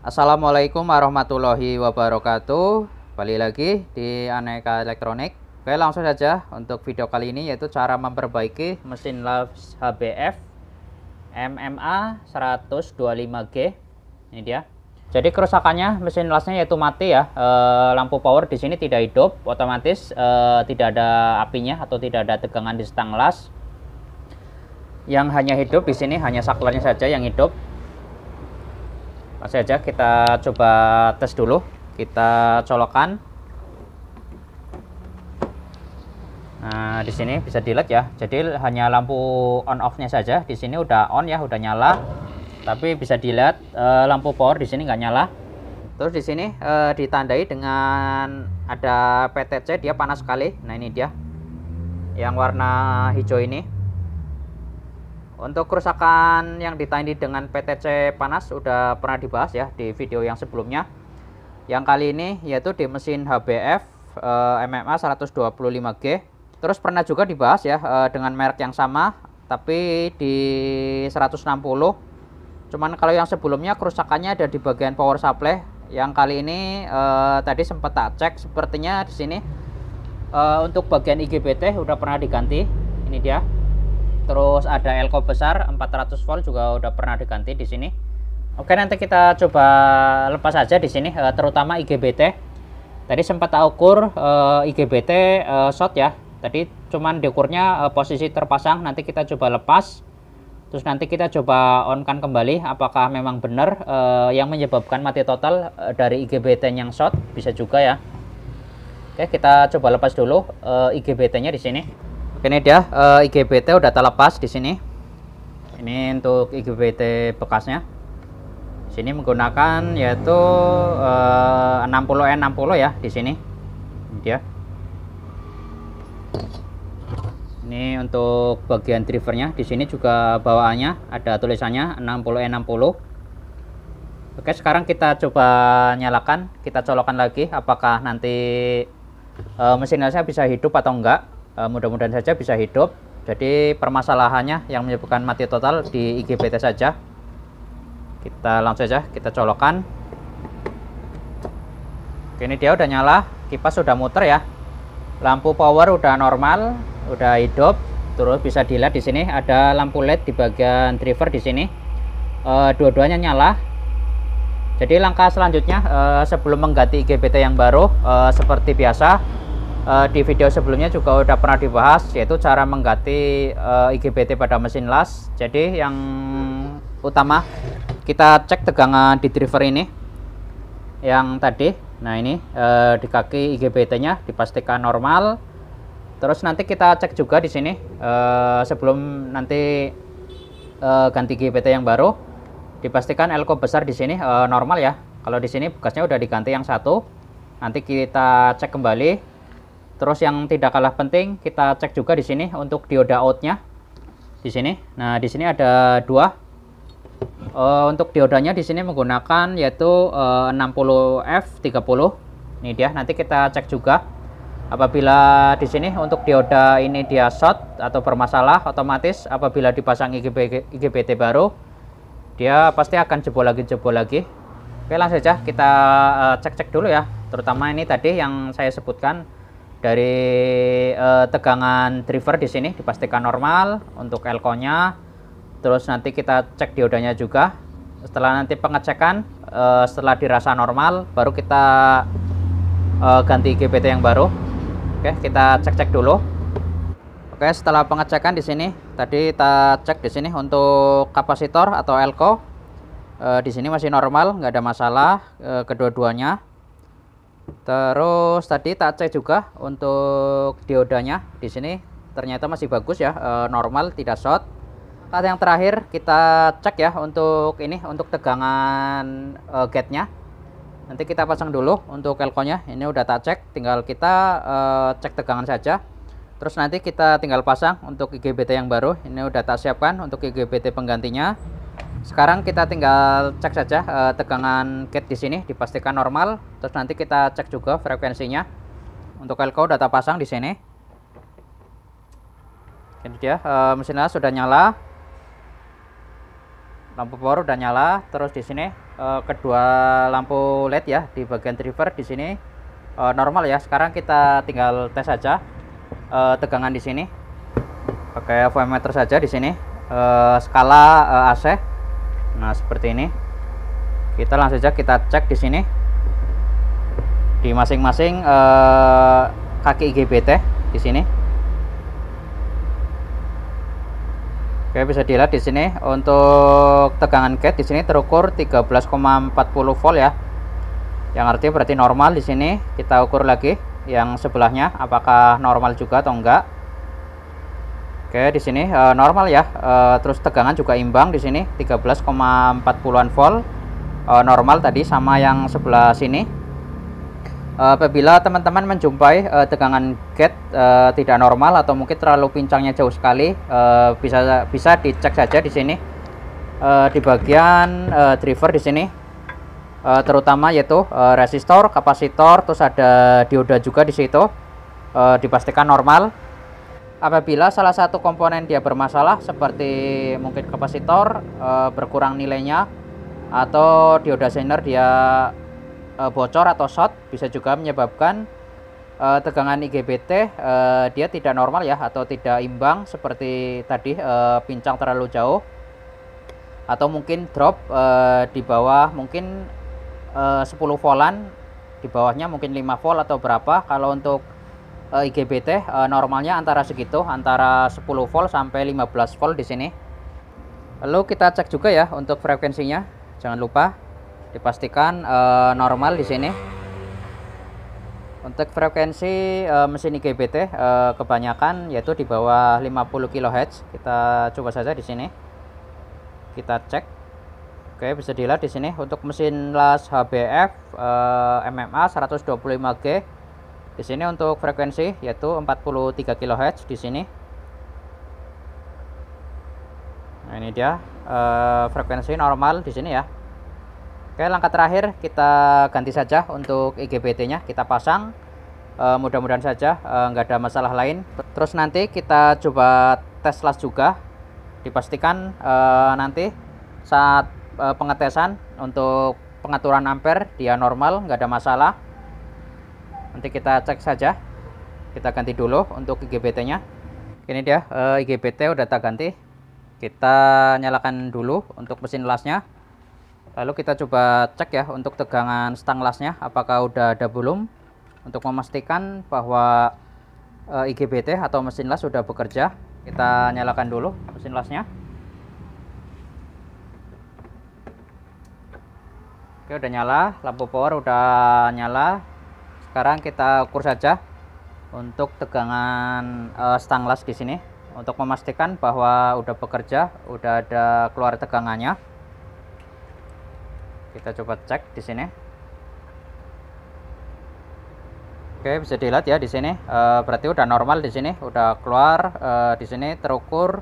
Assalamualaikum warahmatullahi wabarakatuh Kembali lagi di Aneka Elektronik Oke langsung saja untuk video kali ini yaitu cara memperbaiki mesin Loves HBF MMA 125G Ini dia Jadi kerusakannya mesin lasnya yaitu mati ya e, Lampu power di sini tidak hidup Otomatis e, tidak ada apinya atau tidak ada tegangan di stang las. Yang hanya hidup di sini hanya saklarnya saja yang hidup masih aja kita coba tes dulu kita colokan nah di sini bisa dilihat ya jadi hanya lampu on off nya saja di sini udah on ya udah nyala tapi bisa dilihat e, lampu power di sini nggak nyala terus di sini e, ditandai dengan ada PTC dia panas sekali nah ini dia yang warna hijau ini untuk kerusakan yang ditandai dengan PTC panas sudah pernah dibahas ya di video yang sebelumnya. Yang kali ini yaitu di mesin HBF eh, MMA 125G. Terus pernah juga dibahas ya eh, dengan merek yang sama tapi di 160. Cuman kalau yang sebelumnya kerusakannya ada di bagian power supply. Yang kali ini eh, tadi sempat tak cek sepertinya di sini eh, untuk bagian IGBT udah pernah diganti. Ini dia Terus ada elko besar 400 volt juga udah pernah diganti di sini. Oke, nanti kita coba lepas aja di sini eh, terutama IGBT. Tadi sempat tak ukur uh, eh, IGBT uh, eh, short ya. Tadi cuman diukurnya uh, posisi terpasang, nanti kita coba lepas. Terus nanti kita coba on kan kembali apakah memang benar uh, yang menyebabkan mati total uh, dari IGBT yang short bisa juga ya. Oke, kita coba lepas dulu uh, IGBT-nya di sini. Oke ini dia uh, eh, IGBT udah terlepas di sini. Ini untuk IGBT bekasnya. Sini menggunakan yaitu eh, uh, 60N60 ya di sini. Ini dia. Ini untuk bagian drivernya. Di sini juga bawaannya ada tulisannya 60N60. Oke, sekarang kita coba nyalakan, kita colokan lagi apakah nanti e, eh, mesin bisa hidup atau enggak. Eh, mudah-mudahan saja bisa hidup jadi permasalahannya yang menyebabkan mati total di IGBT saja kita langsung saja kita colokan Oke, ini dia udah nyala kipas sudah muter ya lampu power udah normal udah hidup terus bisa dilihat di sini ada lampu led di bagian driver di sini e, dua-duanya nyala jadi langkah selanjutnya e, sebelum mengganti IGBT yang baru e, seperti biasa uh, di video sebelumnya juga udah pernah dibahas yaitu cara mengganti uh, eh, IGBT pada mesin las jadi yang utama kita cek tegangan di driver ini yang tadi nah ini uh, di kaki IGBT nya dipastikan normal terus nanti kita cek juga di sini uh, sebelum nanti uh, ganti IGBT yang baru dipastikan elko besar di sini uh, normal ya kalau di sini bekasnya udah diganti yang satu nanti kita cek kembali Terus yang tidak kalah penting kita cek juga di sini untuk dioda outnya di sini. Nah di sini ada dua. Uh, untuk diodanya di sini menggunakan yaitu eh, uh, 60F30. Ini dia. Nanti kita cek juga. Apabila di sini untuk dioda ini dia short atau bermasalah, otomatis apabila dipasang IGBT baru, dia pasti akan jebol lagi jebol lagi. Oke langsung saja kita eh, cek-cek dulu ya. Terutama ini tadi yang saya sebutkan dari uh, tegangan driver di sini dipastikan normal untuk elko-nya. Terus nanti kita cek diodanya juga. Setelah nanti pengecekan, uh, setelah dirasa normal, baru kita uh, ganti GPT yang baru. Oke, kita cek-cek dulu. Oke, setelah pengecekan di sini, tadi kita cek di sini untuk kapasitor atau elko. uh, di sini masih normal, nggak ada masalah uh, kedua-duanya Terus tadi tak cek juga untuk diodanya di sini ternyata masih bagus ya, e, normal tidak short. Tadi yang terakhir kita cek ya untuk ini untuk tegangan e, gate-nya. Nanti kita pasang dulu untuk elkonya. Ini udah tak cek, tinggal kita e, cek tegangan saja. Terus nanti kita tinggal pasang untuk IGBT yang baru. Ini udah tak siapkan untuk IGBT penggantinya. Sekarang kita tinggal cek saja uh, tegangan kit di sini dipastikan normal. Terus nanti kita cek juga frekuensinya untuk elko data pasang di sini. Ini dia uh, mesinnya sudah nyala. Lampu power sudah nyala. Terus di sini uh, kedua lampu LED ya di bagian driver di sini uh, normal ya. Sekarang kita tinggal tes saja uh, tegangan di sini. Pakai voltmeter saja di sini. Uh, skala uh, AC nah seperti ini kita langsung saja kita cek di sini di masing-masing eh, kaki IGBT di sini Oke, bisa dilihat di sini untuk tegangan gate di sini terukur 13,40 volt ya. Yang artinya berarti normal di sini. Kita ukur lagi yang sebelahnya apakah normal juga atau enggak. Oke, di sini e, normal ya. E, terus tegangan juga imbang di sini 13,40-an volt. E, normal tadi sama yang sebelah sini. E, apabila teman-teman menjumpai e, tegangan gate e, tidak normal atau mungkin terlalu pincangnya jauh sekali, e, bisa bisa dicek saja di sini. E, di bagian e, driver di sini. E, terutama yaitu e, resistor, kapasitor, terus ada dioda juga di situ. E, dipastikan normal Apabila salah satu komponen dia bermasalah seperti mungkin kapasitor e, berkurang nilainya atau dioda zener dia e, bocor atau short bisa juga menyebabkan e, tegangan IGBT e, dia tidak normal ya atau tidak imbang seperti tadi e, pincang terlalu jauh atau mungkin drop e, di bawah mungkin e, 10 volan di bawahnya mungkin 5 volt atau berapa kalau untuk uh, eh, IGBT uh, eh, normalnya antara segitu antara 10 volt sampai 15 volt di sini lalu kita cek juga ya untuk frekuensinya jangan lupa dipastikan uh, normal di sini untuk frekuensi uh, mesin IGBT uh, kebanyakan yaitu di bawah 50 kHz kita coba saja di sini kita cek Oke bisa dilihat di sini untuk mesin las HBF uh, MMA 125G di sini untuk frekuensi yaitu 43 kHz di sini. Nah, ini dia e, frekuensi normal di sini ya. Oke, langkah terakhir kita ganti saja untuk IGBT-nya kita pasang. E, mudah-mudahan saja enggak eh, nggak ada masalah lain. Terus nanti kita coba tes las juga. Dipastikan e, nanti saat e, pengetesan untuk pengaturan ampere dia normal, nggak ada masalah nanti kita cek saja kita ganti dulu untuk IGBT nya ini dia e, eh, IGBT udah tak ganti kita nyalakan dulu untuk mesin lasnya lalu kita coba cek ya untuk tegangan stang lasnya apakah udah ada belum untuk memastikan bahwa e, eh, IGBT atau mesin las sudah bekerja kita nyalakan dulu mesin lasnya oke udah nyala lampu power udah nyala sekarang kita ukur saja untuk tegangan eh, stang stanglas di sini untuk memastikan bahwa udah bekerja udah ada keluar tegangannya kita coba cek di sini Oke bisa dilihat ya di sini e, berarti udah normal di sini udah keluar e, di sini terukur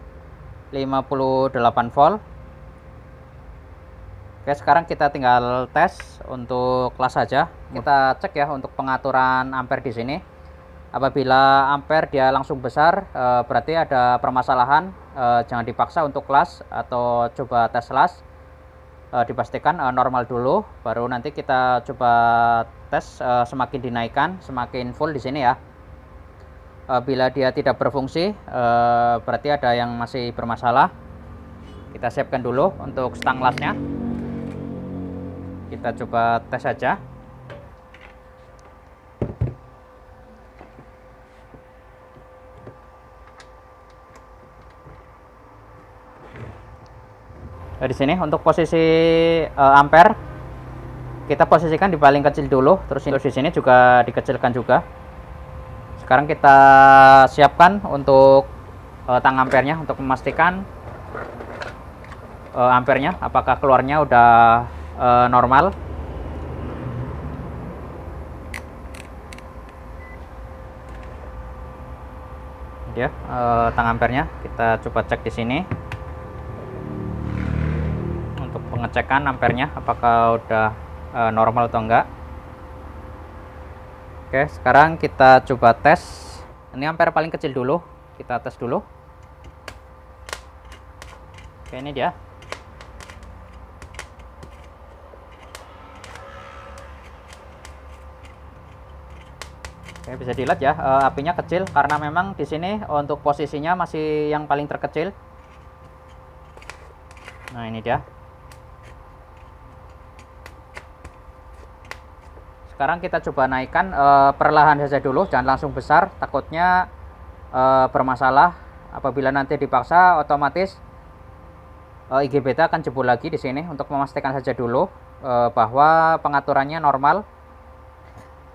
58 volt Oke, sekarang kita tinggal tes untuk kelas saja. Kita cek ya untuk pengaturan ampere di sini. Apabila ampere dia langsung besar, eh, berarti ada permasalahan. Eh, jangan dipaksa untuk kelas atau coba tes kelas. Eh, dipastikan normal dulu, baru nanti kita coba tes semakin dinaikkan, semakin full di sini ya. bila dia tidak berfungsi, berarti ada yang masih bermasalah. Kita siapkan dulu untuk stang lasnya kita coba tes saja nah, di sini untuk posisi uh, eh, ampere kita posisikan di paling kecil dulu terus, ini di sini juga dikecilkan juga sekarang kita siapkan untuk uh, tang ampernya untuk memastikan uh, ampernya apakah keluarnya udah uh, normal ya uh, tang ampernya kita coba cek di sini untuk pengecekan ampernya apakah udah uh, normal atau enggak Oke sekarang kita coba tes ini ampere paling kecil dulu kita tes dulu Oke ini dia Oke, bisa dilihat ya, e, apinya kecil karena memang di sini untuk posisinya masih yang paling terkecil. Nah, ini dia. Sekarang kita coba naikkan e, perlahan saja dulu, jangan langsung besar, takutnya e, bermasalah. Apabila nanti dipaksa, otomatis e, IGBT akan jebol lagi di sini untuk memastikan saja dulu e, bahwa pengaturannya normal.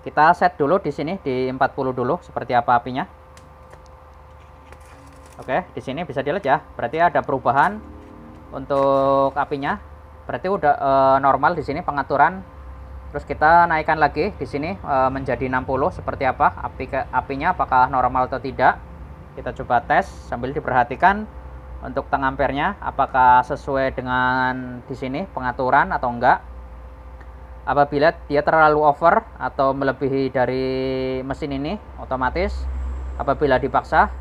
Kita set dulu di sini di 40 dulu seperti apa apinya. Oke, di sini bisa dilihat ya. Berarti ada perubahan untuk apinya. Berarti udah e, normal di sini pengaturan. Terus kita naikkan lagi di sini e, menjadi 60 seperti apa api ke, apinya apakah normal atau tidak. Kita coba tes sambil diperhatikan untuk tang ampernya apakah sesuai dengan di sini pengaturan atau enggak apabila dia terlalu over atau melebihi dari mesin ini otomatis apabila dipaksa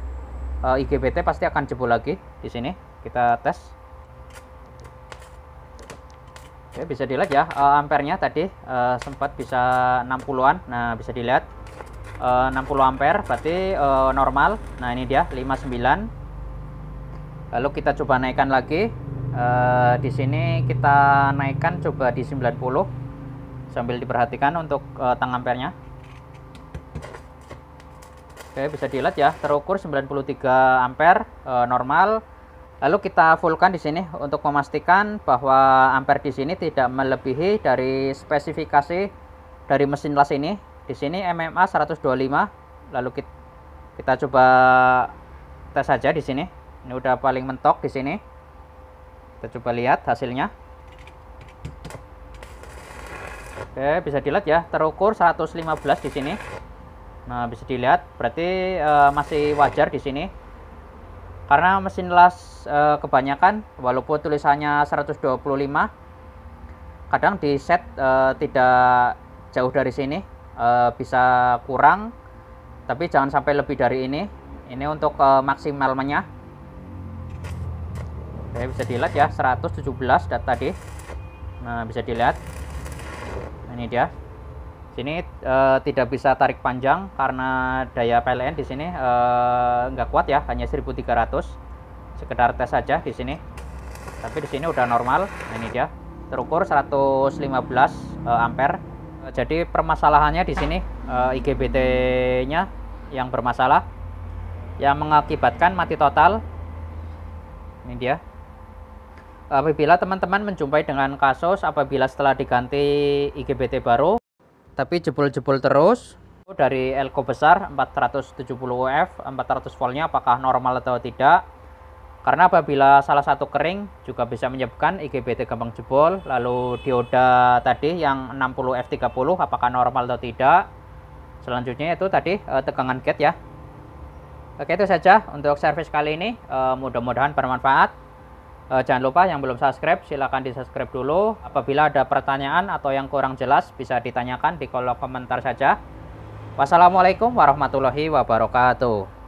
eh, IGBT pasti akan jebol lagi di sini kita tes Oke bisa dilihat ya eh, ampernya tadi eh, sempat bisa 60-an nah bisa dilihat 60 ampere berarti normal nah ini dia 59 lalu kita coba naikkan lagi di sini kita naikkan coba di 90 sambil diperhatikan untuk uh, eh, tang ampernya Oke bisa dilihat ya terukur 93 ampere uh, normal lalu kita fullkan di sini untuk memastikan bahwa ampere di sini tidak melebihi dari spesifikasi dari mesin las ini di sini MMA 125 lalu kita, kita coba tes saja di sini ini udah paling mentok di sini kita coba lihat hasilnya Oke, bisa dilihat ya, terukur 115 di sini. Nah, bisa dilihat berarti e, masih wajar di sini. Karena mesin las e, kebanyakan walaupun tulisannya 125 kadang di set e, tidak jauh dari sini, e, bisa kurang tapi jangan sampai lebih dari ini. Ini untuk e, maksimalnya. Oke, bisa dilihat ya 117 data tadi. Nah, bisa dilihat Nah, ini dia sini e, tidak bisa tarik panjang karena daya PLN di sini e, nggak kuat ya hanya 1300 sekedar tes saja di sini tapi di sini udah normal nah, ini dia terukur 115 e, eh, ampere jadi permasalahannya di sini e, IGBT nya yang bermasalah yang mengakibatkan mati total ini dia apabila teman-teman menjumpai dengan kasus apabila setelah diganti IGBT baru tapi jebol-jebol terus dari elko besar 470 f 400 voltnya apakah normal atau tidak karena apabila salah satu kering juga bisa menyebabkan IGBT gampang jebol lalu dioda tadi yang 60 F30 apakah normal atau tidak selanjutnya itu tadi eh, tegangan gate ya Oke itu saja untuk service kali ini eh, mudah-mudahan bermanfaat E, jangan lupa yang belum subscribe silahkan di subscribe dulu. Apabila ada pertanyaan atau yang kurang jelas bisa ditanyakan di kolom komentar saja. Wassalamualaikum warahmatullahi wabarakatuh.